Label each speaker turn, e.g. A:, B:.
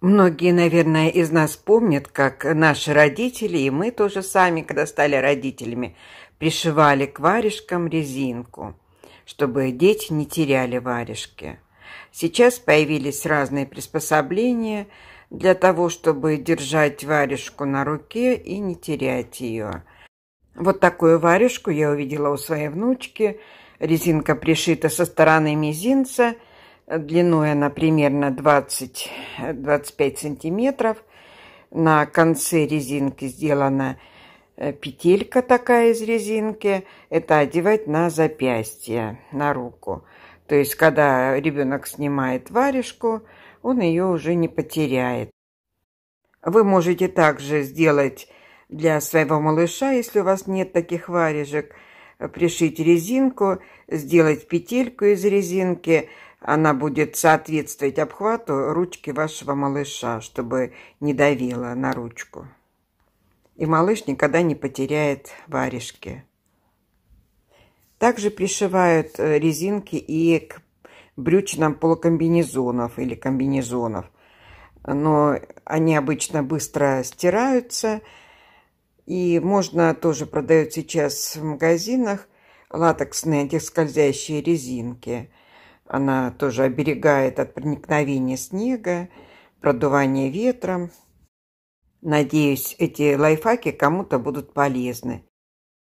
A: Многие, наверное, из нас помнят, как наши родители, и мы тоже сами, когда стали родителями, пришивали к варежкам резинку, чтобы дети не теряли варежки. Сейчас появились разные приспособления для того, чтобы держать варежку на руке и не терять ее. Вот такую варежку я увидела у своей внучки. Резинка пришита со стороны мизинца – Длиной она примерно 20-25 сантиметров. На конце резинки сделана э, петелька такая из резинки. Это одевать на запястье, на руку. То есть, когда ребенок снимает варежку, он ее уже не потеряет. Вы можете также сделать для своего малыша, если у вас нет таких варежек, э, пришить резинку, сделать петельку из резинки, она будет соответствовать обхвату ручки вашего малыша, чтобы не давила на ручку. И малыш никогда не потеряет варежки. Также пришивают э, резинки и к брючинам полукомбинезонов или комбинезонов. Но они обычно быстро стираются. И можно тоже продают сейчас в магазинах латексные антискользящие резинки – она тоже оберегает от проникновения снега, продувания ветром. Надеюсь, эти лайфхаки кому-то будут полезны.